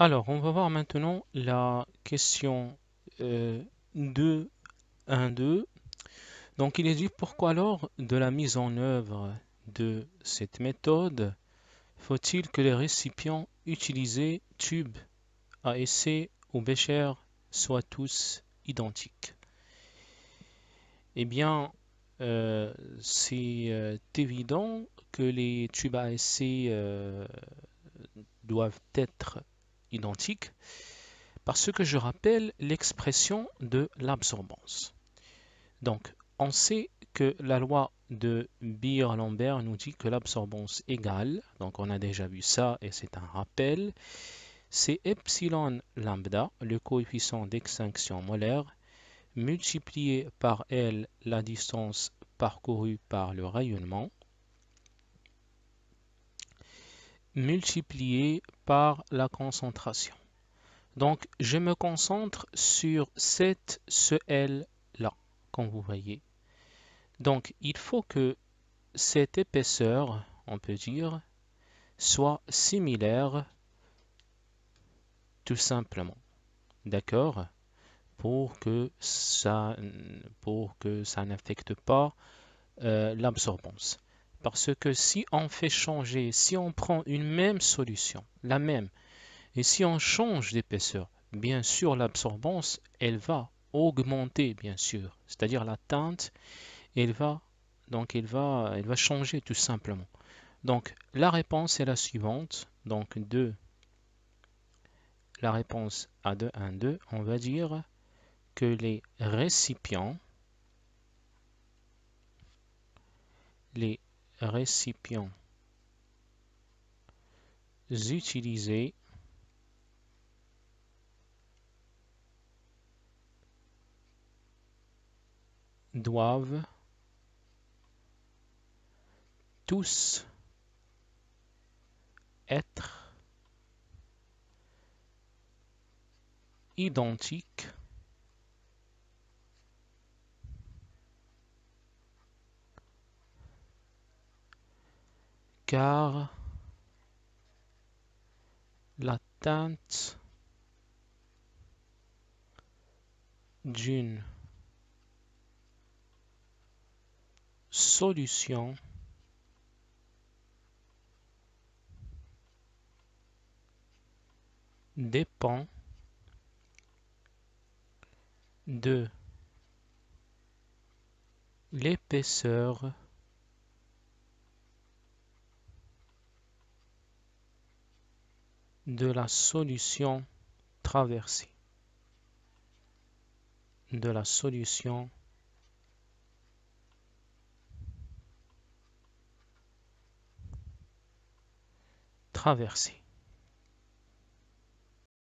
Alors, on va voir maintenant la question 2.1.2. Euh, 2, Donc, il est dit pourquoi lors de la mise en œuvre de cette méthode, faut-il que les récipients utilisés (tubes à essai ou bécher soient tous identiques Eh bien, euh, c'est euh, évident que les tubes à essai doivent être identique, parce que je rappelle l'expression de l'absorbance. Donc, on sait que la loi de beer lambert nous dit que l'absorbance égale, donc on a déjà vu ça et c'est un rappel, c'est epsilon lambda, le coefficient d'extinction molaire, multiplié par L la distance parcourue par le rayonnement, multiplié par la concentration. Donc, je me concentre sur cette, ce L-là, comme vous voyez. Donc, il faut que cette épaisseur, on peut dire, soit similaire, tout simplement. D'accord pour que ça, pour que ça n'affecte pas euh, l'absorbance. Parce que si on fait changer, si on prend une même solution, la même, et si on change d'épaisseur, bien sûr l'absorbance, elle va augmenter, bien sûr. C'est-à-dire la teinte, elle va, donc elle va, elle va changer tout simplement. Donc la réponse est la suivante. Donc 2, la réponse a 2, 1, 2, on va dire que les récipients, les récipients. Utiliser doivent tous être identiques car l'atteinte d'une solution dépend de l'épaisseur de la solution traversée. De la solution traversée.